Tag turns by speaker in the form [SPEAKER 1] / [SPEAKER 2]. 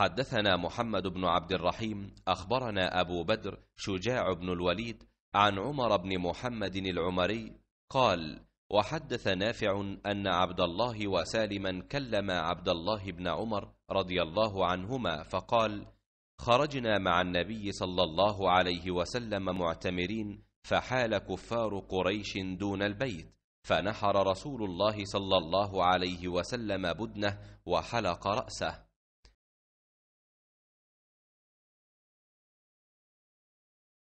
[SPEAKER 1] حدثنا محمد بن عبد الرحيم
[SPEAKER 2] أخبرنا أبو بدر شجاع بن الوليد عن عمر بن محمد العمري قال وحدث نافع أن عبد الله وسالما كلما عبد الله بن عمر رضي الله عنهما فقال خرجنا مع النبي صلى الله عليه وسلم معتمرين فحال كفار قريش دون البيت فنحر رسول الله صلى الله عليه وسلم
[SPEAKER 1] بدنه وحلق رأسه